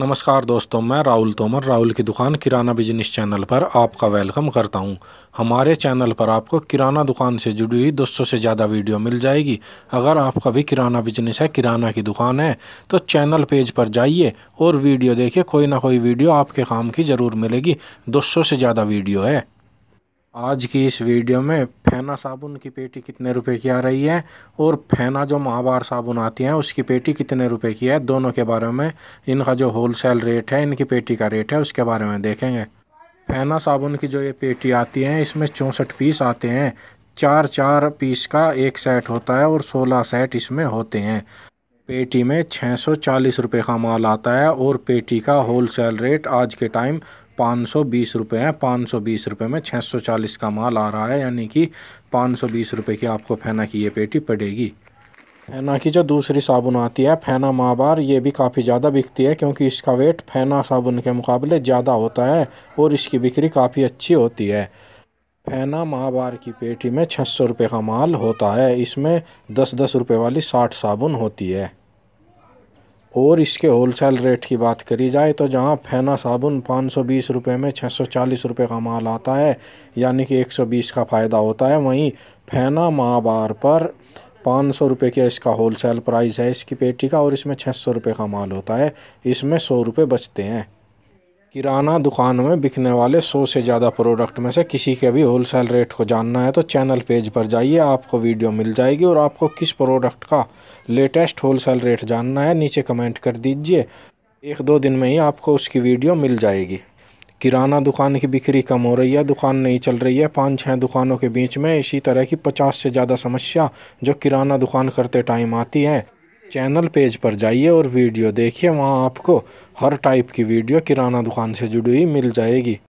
नमस्कार दोस्तों मैं राहुल तोमर राहुल की दुकान किराना बिजनेस चैनल पर आपका वेलकम करता हूं हमारे चैनल पर आपको किराना दुकान से जुड़ी हुई 200 से ज़्यादा वीडियो मिल जाएगी अगर आपका भी किराना बिजनेस है किराना की दुकान है तो चैनल पेज पर जाइए और वीडियो देखिए कोई ना कोई वीडियो आपके काम की ज़रूर मिलेगी 200 से ज़्यादा वीडियो है आज की इस वीडियो में फैना साबुन की पेटी कितने रुपए की आ रही है और फैना जो महावार साबुन आती है उसकी पेटी कितने रुपए की है दोनों के बारे में इनका जो होलसेल रेट है इनकी पेटी का रेट है उसके बारे में देखेंगे फैना साबुन की जो ये पेटी आती है इसमें चौंसठ पीस आते हैं चार चार पीस का एक सेट होता है और सोलह सेट इसमें होते हैं पेटी में छः सौ चालीस रुपये का माल आता है और पेटी का होल सेल रेट आज के टाइम पाँच सौ बीस रुपये है पाँच सौ बीस रुपये में छः सौ चालीस का माल आ रहा है यानी कि पाँच सौ बीस रुपये की आपको फैना की ये पेटी पड़ेगी फैना की जो दूसरी साबुन आती है फैना माबार ये भी काफ़ी ज़्यादा बिकती है क्योंकि इसका वेट फैना साबुन के मुकाबले ज़्यादा होता है और इसकी बिक्री काफ़ी अच्छी होती है फैना माबार की पेटी में छः सौ रुपये का माल होता है इसमें दस दस रुपये वाली साठ साबुन होती है और इसके होलसेल रेट की बात करी जाए तो जहाँ फैना साबुन 520 रुपए में 640 रुपए का माल आता है यानी कि 120 का फ़ायदा होता है वहीं फैना महाबार पर पाँच सौ रुपये का इसका होलसेल प्राइस है इसकी पेटी का और इसमें छः सौ रुपये का माल होता है इसमें सौ रुपये बचते हैं किराना दुकान में बिकने वाले सौ से ज़्यादा प्रोडक्ट में से किसी के भी होलसेल रेट को जानना है तो चैनल पेज पर जाइए आपको वीडियो मिल जाएगी और आपको किस प्रोडक्ट का लेटेस्ट होलसेल रेट जानना है नीचे कमेंट कर दीजिए एक दो दिन में ही आपको उसकी वीडियो मिल जाएगी किराना दुकान की बिक्री कम हो रही है दुकान नहीं चल रही है पाँच छः दुकानों के बीच में इसी तरह की पचास से ज़्यादा समस्या जो किराना दुकान करते टाइम आती है चैनल पेज पर जाइए और वीडियो देखिए वहाँ आपको हर टाइप की वीडियो किराना दुकान से जुड़ी हुई मिल जाएगी